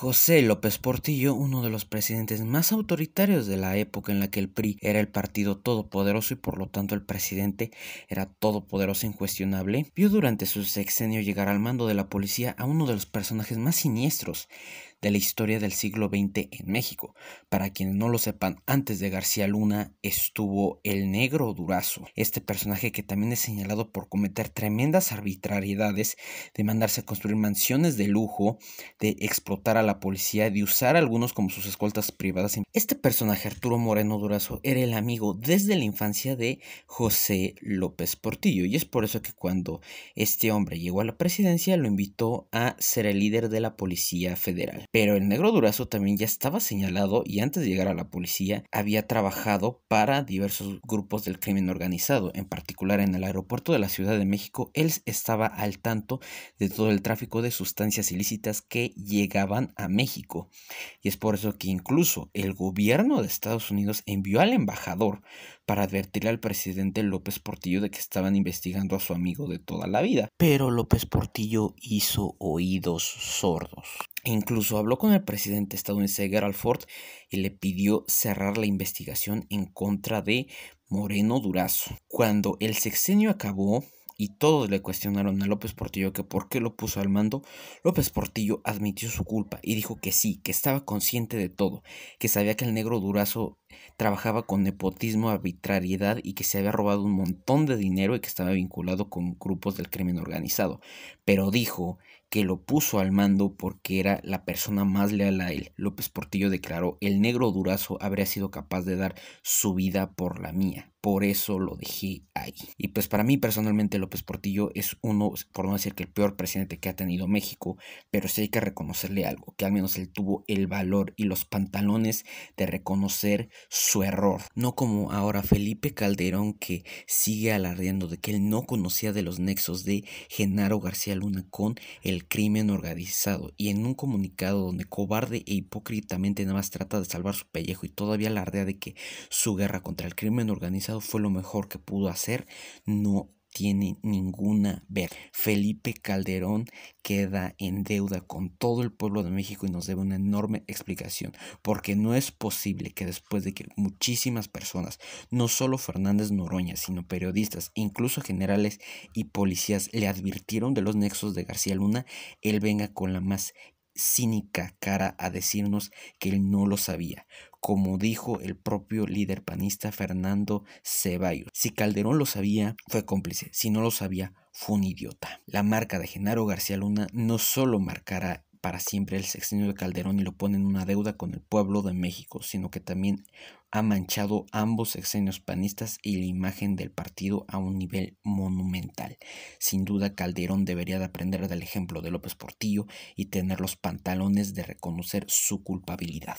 José López Portillo, uno de los presidentes más autoritarios de la época en la que el PRI era el partido todopoderoso y por lo tanto el presidente era todopoderoso e incuestionable, vio durante su sexenio llegar al mando de la policía a uno de los personajes más siniestros, de la historia del siglo XX en México. Para quienes no lo sepan, antes de García Luna estuvo el negro Durazo, este personaje que también es señalado por cometer tremendas arbitrariedades de mandarse a construir mansiones de lujo, de explotar a la policía, de usar a algunos como sus escoltas privadas. Este personaje, Arturo Moreno Durazo, era el amigo desde la infancia de José López Portillo y es por eso que cuando este hombre llegó a la presidencia lo invitó a ser el líder de la Policía Federal. Pero el negro Durazo también ya estaba señalado y antes de llegar a la policía había trabajado para diversos grupos del crimen organizado. En particular en el aeropuerto de la Ciudad de México, él estaba al tanto de todo el tráfico de sustancias ilícitas que llegaban a México. Y es por eso que incluso el gobierno de Estados Unidos envió al embajador para advertirle al presidente López Portillo de que estaban investigando a su amigo de toda la vida. Pero López Portillo hizo oídos sordos. Incluso habló con el presidente estadounidense Gerald Ford y le pidió cerrar la investigación en contra de Moreno Durazo. Cuando el sexenio acabó y todos le cuestionaron a López Portillo que por qué lo puso al mando, López Portillo admitió su culpa y dijo que sí, que estaba consciente de todo, que sabía que el negro Durazo trabajaba con nepotismo, arbitrariedad y que se había robado un montón de dinero y que estaba vinculado con grupos del crimen organizado. Pero dijo que lo puso al mando porque era la persona más leal a él. López Portillo declaró, el negro durazo habría sido capaz de dar su vida por la mía. Por eso lo dejé ahí. Y pues para mí personalmente López Portillo es uno, por no decir que el peor presidente que ha tenido México, pero sí hay que reconocerle algo, que al menos él tuvo el valor y los pantalones de reconocer su error, no como ahora Felipe Calderón que sigue alardeando de que él no conocía de los nexos de Genaro García Luna con el crimen organizado y en un comunicado donde cobarde e hipócritamente nada más trata de salvar su pellejo y todavía alardea de que su guerra contra el crimen organizado fue lo mejor que pudo hacer, no tiene ninguna ver. Felipe Calderón queda en deuda con todo el pueblo de México y nos debe una enorme explicación, porque no es posible que después de que muchísimas personas, no solo Fernández Noroña, sino periodistas, incluso generales y policías, le advirtieron de los nexos de García Luna, él venga con la más cínica cara a decirnos que él no lo sabía, como dijo el propio líder panista Fernando Ceballos. Si Calderón lo sabía, fue cómplice, si no lo sabía, fue un idiota. La marca de Genaro García Luna no solo marcará para siempre el sexenio de Calderón y lo pone en una deuda con el pueblo de México, sino que también ha manchado ambos sexenios panistas y la imagen del partido a un nivel monumental. Sin duda Calderón debería de aprender del ejemplo de López Portillo y tener los pantalones de reconocer su culpabilidad.